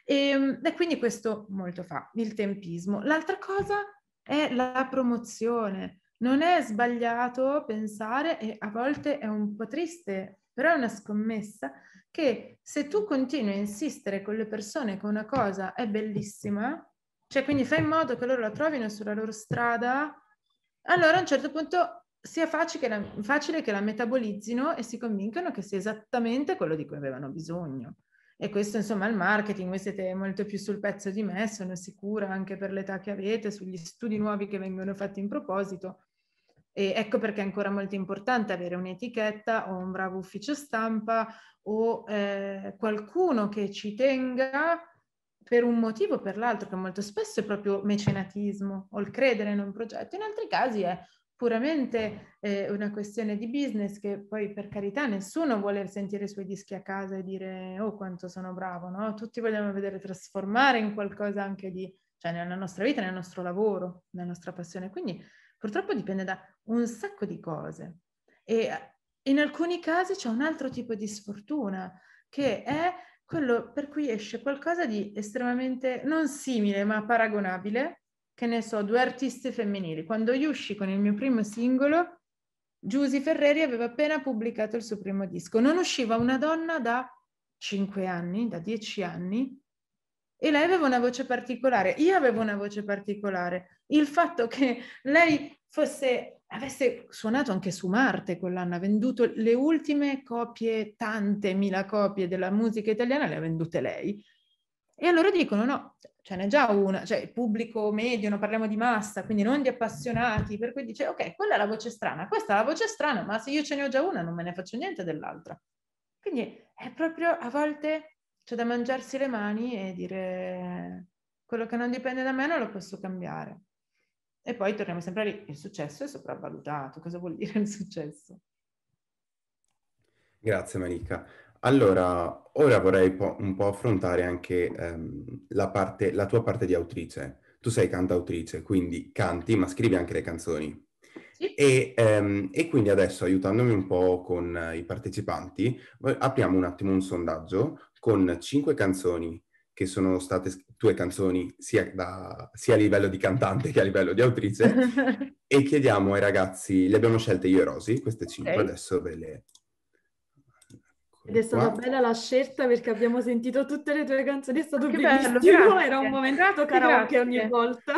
E, ehm, e, quindi questo molto fa il tempismo. L'altra cosa è la promozione. Non è sbagliato pensare, e a volte è un po' triste, però è una scommessa, che se tu continui a insistere con le persone che una cosa è bellissima, cioè, quindi fai in modo che loro la trovino sulla loro strada, allora a un certo punto sia facile che, la, facile che la metabolizzino e si convincano che sia esattamente quello di cui avevano bisogno. E questo insomma il marketing, voi siete molto più sul pezzo di me, sono sicura anche per l'età che avete, sugli studi nuovi che vengono fatti in proposito. E ecco perché è ancora molto importante avere un'etichetta o un bravo ufficio stampa o eh, qualcuno che ci tenga per un motivo o per l'altro, che molto spesso è proprio mecenatismo o il credere in un progetto, in altri casi è puramente eh, una questione di business che poi per carità nessuno vuole sentire i suoi dischi a casa e dire oh quanto sono bravo, no? Tutti vogliamo vedere trasformare in qualcosa anche di, cioè nella nostra vita, nel nostro lavoro, nella nostra passione. Quindi purtroppo dipende da un sacco di cose. E eh, in alcuni casi c'è un altro tipo di sfortuna che è quello per cui esce qualcosa di estremamente non simile ma paragonabile, che ne so, due artiste femminili. Quando io usci con il mio primo singolo, Giusy Ferreri aveva appena pubblicato il suo primo disco. Non usciva una donna da 5 anni, da 10 anni, e lei aveva una voce particolare, io avevo una voce particolare. Il fatto che lei fosse avesse suonato anche su Marte quell'anno, ha venduto le ultime copie, tante mila copie della musica italiana, le ha vendute lei. E allora dicono no, ce n'è già una, cioè il pubblico medio, non parliamo di massa, quindi non di appassionati, per cui dice ok, quella è la voce strana, questa è la voce strana, ma se io ce ne ho già una non me ne faccio niente dell'altra. Quindi è proprio a volte c'è da mangiarsi le mani e dire quello che non dipende da me non lo posso cambiare. E poi torniamo sempre lì, il successo è sopravvalutato. Cosa vuol dire il successo? Grazie Marica. Allora, ora vorrei po- un po' affrontare anche ehm, la, parte, la tua parte di autrice. Tu sei cantautrice, quindi canti, ma scrivi anche le canzoni. Sì. E, ehm, e, quindi adesso, aiutandomi un po' con eh, i partecipanti, apriamo un attimo un sondaggio con cinque canzoni che sono state tue canzoni sia, da, sia, a livello di cantante che a livello di autrice e chiediamo ai ragazzi, le abbiamo scelte io e Rosy, queste cinque, okay. adesso ve le... Ed è stata qua. bella la scelta perché abbiamo sentito tutte le tue canzoni, è stato che bellissimo, bello, era un momento karaoke ogni volta.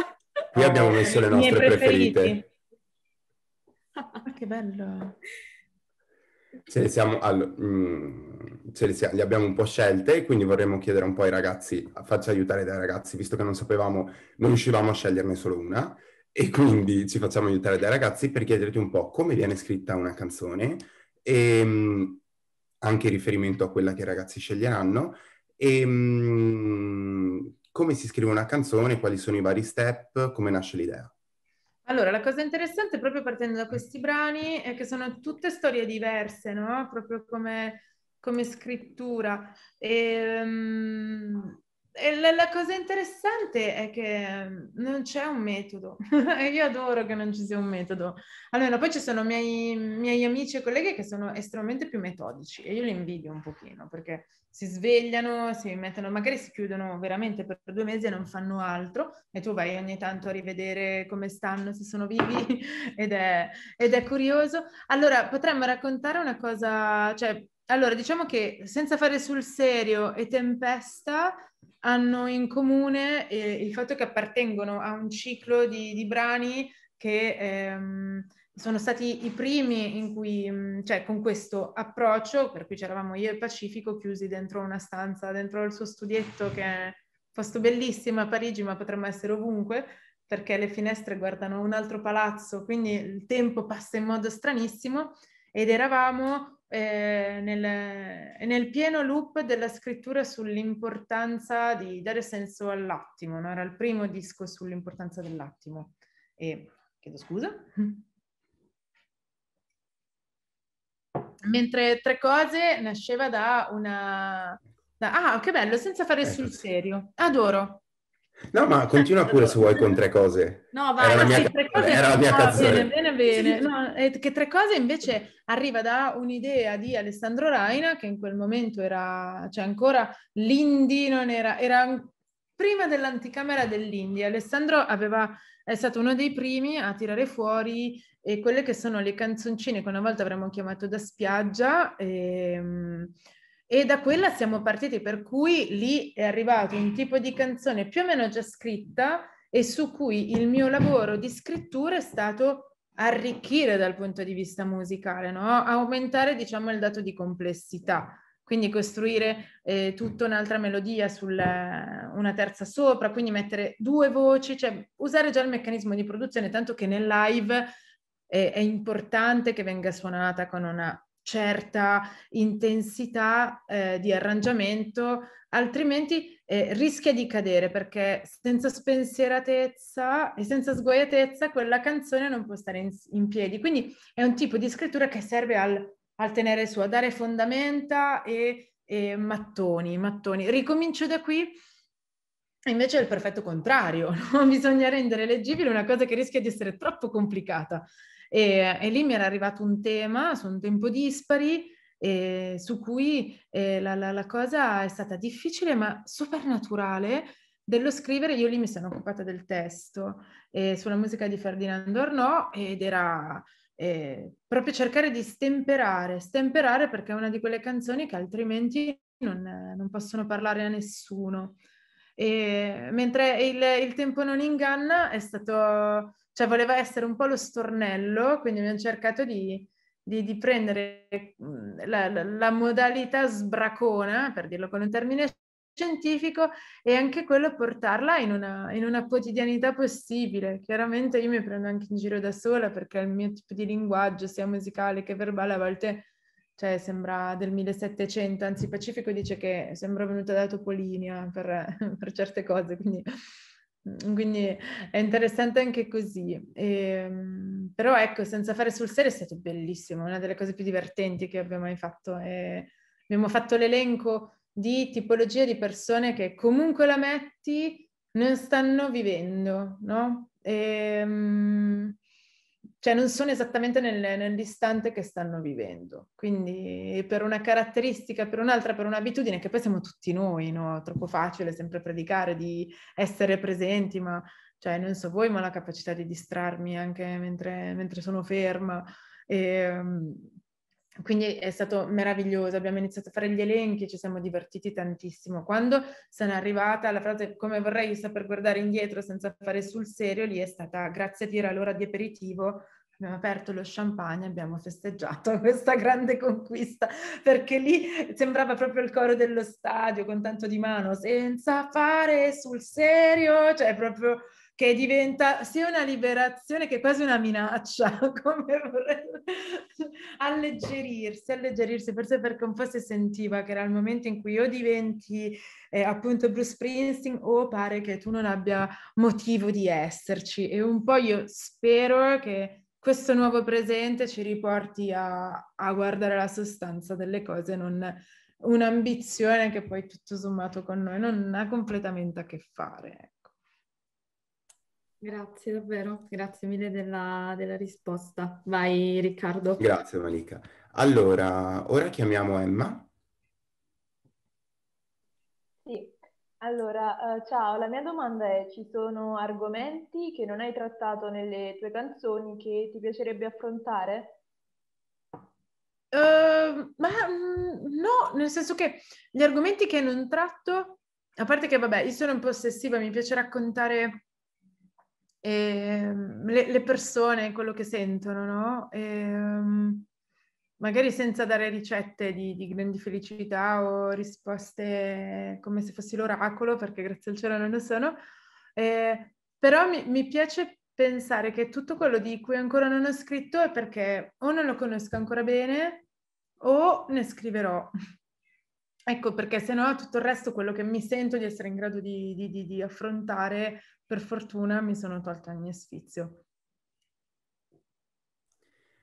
Qui abbiamo messo le nostre preferite. Ah, che bello ce le siamo, allo, mh, mm, se le, si- le, abbiamo un po' scelte, quindi vorremmo chiedere un po' ai ragazzi, facci aiutare dai ragazzi, visto che non sapevamo, non riuscivamo a sceglierne solo una, e quindi ci facciamo aiutare dai ragazzi per chiederti un po' come viene scritta una canzone, e, mh, mm, anche in riferimento a quella che i ragazzi sceglieranno, e mh, mm, come si scrive una canzone, quali sono i vari step, come nasce l'idea. Allora, la cosa interessante proprio partendo da questi brani è che sono tutte storie diverse, no? Proprio come, come scrittura. E, um, la, cosa interessante è che mm, non c'è un metodo. Io adoro che non ci sia un metodo. Allora, poi ci sono miei, miei amici e colleghi che sono estremamente più metodici e io li invidio un pochino perché si svegliano, si mettono, magari si chiudono veramente per due mesi e non fanno altro e tu vai ogni tanto a rivedere come stanno, se sono vivi ed è, ed è curioso. Allora, potremmo raccontare una cosa, cioè allora, diciamo che senza fare sul serio e tempesta hanno in comune eh, il fatto che appartengono a un ciclo di, di brani che ehm, sono stati i primi in cui, mm, cioè con questo approccio, per cui c'eravamo io e Pacifico chiusi dentro una stanza, dentro il suo studietto che è un posto bellissimo a Parigi, ma potremmo essere ovunque, perché le finestre guardano un altro palazzo, quindi il tempo passa in modo stranissimo ed eravamo eh, nel, nel pieno loop della scrittura sull'importanza di dare senso all'attimo, no? era il primo disco sull'importanza dell'attimo. E chiedo scusa. Mentre tre cose nasceva da una... Da, ah, che bello, senza fare eh, sul serio. Adoro. No, ma continua pure se vuoi con tre cose. No, vai, era, la, mia, tre cose era la mia canzone. Bene, bene, No, che tre cose invece arriva da un'idea di Alessandro Raina, che in quel momento era, cioè ancora l'Indie non era, era prima dell'anticamera dell'Indie. Alessandro aveva, è stato uno dei primi a tirare fuori eh, quelle che sono le canzoncine che una volta avremmo chiamato da spiaggia. E, ehm, e da quella siamo partiti, per cui lì è arrivato un tipo di canzone più o meno già scritta e su cui il mio lavoro di scrittura è stato arricchire dal punto di vista musicale, no? aumentare diciamo il dato di complessità, quindi costruire eh, tutta un'altra melodia su eh, una terza sopra, quindi mettere due voci, cioè usare già il meccanismo di produzione, tanto che nel live eh, è importante che venga suonata con una certa intensità eh, di arrangiamento, altrimenti eh, rischia di cadere perché senza spensieratezza e senza sguaiatezza quella canzone non può stare in, in piedi. Quindi è un tipo di scrittura che serve al, al tenere su, a dare fondamenta e, e mattoni, mattoni. Ricomincio da qui. Invece è il perfetto contrario, non bisogna rendere leggibile una cosa che rischia di essere troppo complicata e, e lì mi era arrivato un tema su un tempo dispari eh, su cui eh, la, la, la, cosa è stata difficile ma supernaturale dello scrivere. Io lì mi sono occupata del testo eh, sulla musica di Ferdinando Arnaud ed era eh, proprio cercare di stemperare, stemperare perché è una di quelle canzoni che altrimenti non, non possono parlare a nessuno. E, mentre il, il tempo non inganna è stato cioè voleva essere un po' lo stornello, quindi abbiamo cercato di, di, di prendere la, la, la, modalità sbracona, per dirlo con un termine scientifico, e anche quello portarla in una, in una quotidianità possibile. Chiaramente io mi prendo anche in giro da sola perché il mio tipo di linguaggio, sia musicale che verbale, a volte cioè sembra del 1700, anzi Pacifico dice che sembra venuta da Topolinia per, per certe cose, quindi Mm, quindi è interessante anche così. E, ehm, però ecco, senza fare sul serio è stato bellissimo, una delle cose più divertenti che abbiamo mai fatto. E abbiamo fatto l'elenco di tipologie di persone che comunque la metti non stanno vivendo, no? E, ehm, cioè non sono esattamente nel, nell'istante che stanno vivendo. Quindi per una caratteristica, per un'altra, per un'abitudine, che poi siamo tutti noi, no? troppo facile sempre predicare di essere presenti, ma cioè non so voi, ma la capacità di distrarmi anche mentre, mentre sono ferma. E, ehm, quindi è stato meraviglioso, abbiamo iniziato a fare gli elenchi, ci siamo divertiti tantissimo. Quando sono arrivata la frase come vorrei saper guardare indietro senza fare sul serio, lì è stata grazie a Dio all'ora di aperitivo, abbiamo aperto lo champagne, abbiamo festeggiato questa grande conquista, perché lì sembrava proprio il coro dello stadio con tanto di mano, senza fare sul serio, cioè proprio che diventa sia una liberazione che quasi una minaccia, come vorrei alleggerirsi, alleggerirsi, forse perché un po' si sentiva che era il momento in cui o diventi eh, appunto Bruce Springsteen o pare che tu non abbia motivo di esserci e un po' io spero che questo nuovo presente ci riporti a, a guardare la sostanza delle cose, non un'ambizione che poi tutto sommato con noi non ha completamente a che fare. Ecco. Grazie davvero, grazie mille della, della risposta. Vai Riccardo. Grazie Malika. Allora, ora chiamiamo Emma. Sì, allora, uh, ciao, la mia domanda è, ci sono argomenti che non hai trattato nelle tue canzoni che ti piacerebbe affrontare? Uh, ma mm, no, nel senso che gli argomenti che non tratto, a parte che vabbè, io sono un po' ossessiva, mi piace raccontare e, ehm, le, le, persone, quello che sentono, no? E, ehm, magari senza dare ricette di, di, grandi felicità o risposte come se fossi l'oracolo, perché grazie al cielo non lo sono, eh, però mi, mi, piace pensare che tutto quello di cui ancora non ho scritto è perché o non lo conosco ancora bene o ne scriverò. ecco perché se no tutto il resto, quello che mi sento di essere in grado di, di, di affrontare, per fortuna mi sono tolta mio sfizio.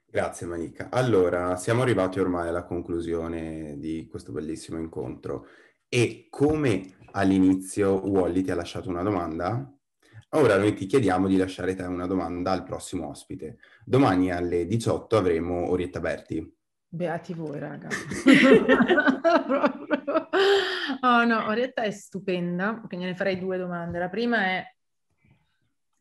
Grazie Manica. Allora, siamo arrivati ormai alla conclusione di questo bellissimo incontro e come all'inizio Wally ti ha lasciato una domanda, ora noi ti chiediamo di lasciare te una domanda al prossimo ospite. Domani alle 18 avremo Orietta Berti. Beati voi, raga. oh no, Orietta è stupenda, quindi ne farei due domande. La prima è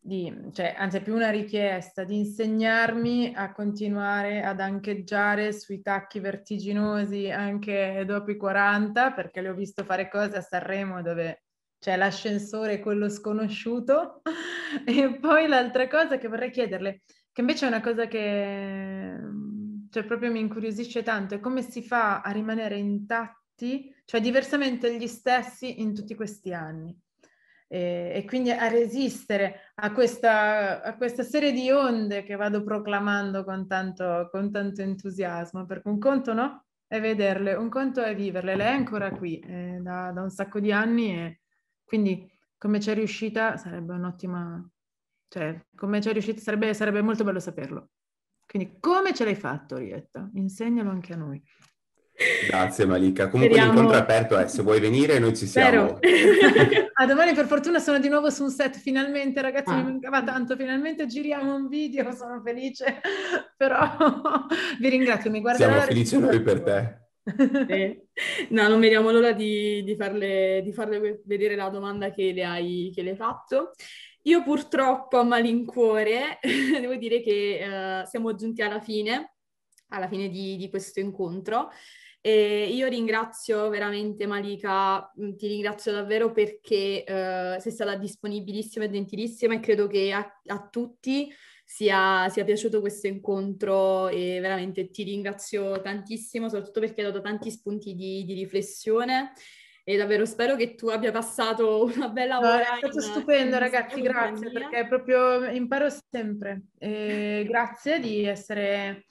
di, cioè, anzi è più una richiesta di insegnarmi a continuare ad ancheggiare sui tacchi vertiginosi anche dopo i 40, perché le ho visto fare cose a Sanremo dove c'è l'ascensore e quello sconosciuto. e poi l'altra cosa che vorrei chiederle, che invece è una cosa che mm, cioè, proprio mi incuriosisce tanto, è come si fa a rimanere intatti, cioè diversamente gli stessi in tutti questi anni e, eh, e quindi a resistere a questa, a questa, serie di onde che vado proclamando con tanto, con tanto entusiasmo, perché un conto no? è vederle, un conto è viverle, lei è ancora qui eh, da, da, un sacco di anni e quindi come c'è riuscita sarebbe un'ottima, cioè come c'è riuscita sarebbe, sarebbe molto bello saperlo. Quindi come ce l'hai fatto Rietta? Insegnalo anche a noi. Grazie Malika. Comunque Speriamo... l'incontro è aperto è, eh. se vuoi venire noi ci siamo. a ah, domani per fortuna sono di nuovo su un set finalmente, ragazzi, ah. mi mancava tanto, finalmente giriamo un video, sono felice, però vi ringrazio, mi guarderò. Siamo felici noi per te. Eh. No, non vediamo l'ora di, di, farle, di, farle, vedere la domanda che le hai, che le hai fatto. Io purtroppo a malincuore devo dire che eh, siamo giunti alla fine alla fine di, di questo incontro. E io ringrazio veramente Malika, mm, ti ringrazio davvero perché eh, sei stata disponibilissima e gentilissima e credo che a, a tutti sia, sia, piaciuto questo incontro e veramente ti ringrazio tantissimo, soprattutto perché hai dato tanti spunti di, di riflessione e davvero spero che tu abbia passato una bella ora. è stato in, stupendo in ragazzi, grazie perché proprio imparo sempre. E grazie di essere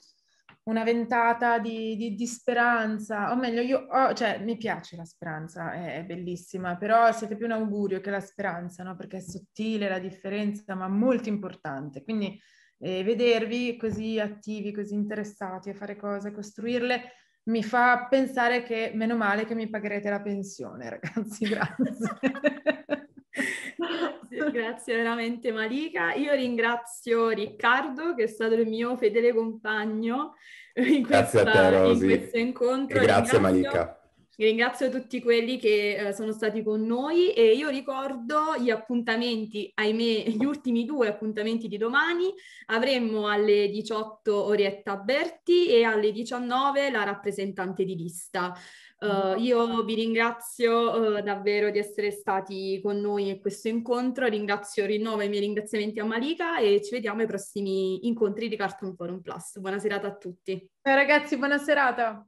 una ventata di, di, di, speranza, o meglio, io ho, cioè, mi piace la speranza, è, è, bellissima, però siete più un augurio che la speranza, no? Perché è sottile la differenza, ma molto importante. Quindi eh, vedervi così attivi, così interessati a fare cose, a costruirle, mi fa pensare che meno male che mi pagherete la pensione, ragazzi, grazie. Grazie, grazie veramente Malika. Io ringrazio Riccardo che è stato il mio fedele compagno in, questa, te, in questo incontro. E grazie ringrazio, Malika. Ringrazio tutti quelli che eh, sono stati con noi e io ricordo gli appuntamenti, ahimè, gli ultimi due appuntamenti di domani. Avremo alle 18 Orietta Berti e alle 19 la rappresentante di lista. Uh, io vi ringrazio uh, davvero di essere stati con noi in questo incontro, ringrazio, rinnovo i miei ringraziamenti a Malika e ci vediamo ai prossimi incontri di Cartoon Forum Plus. Buona serata a tutti. Ciao ragazzi, buona serata.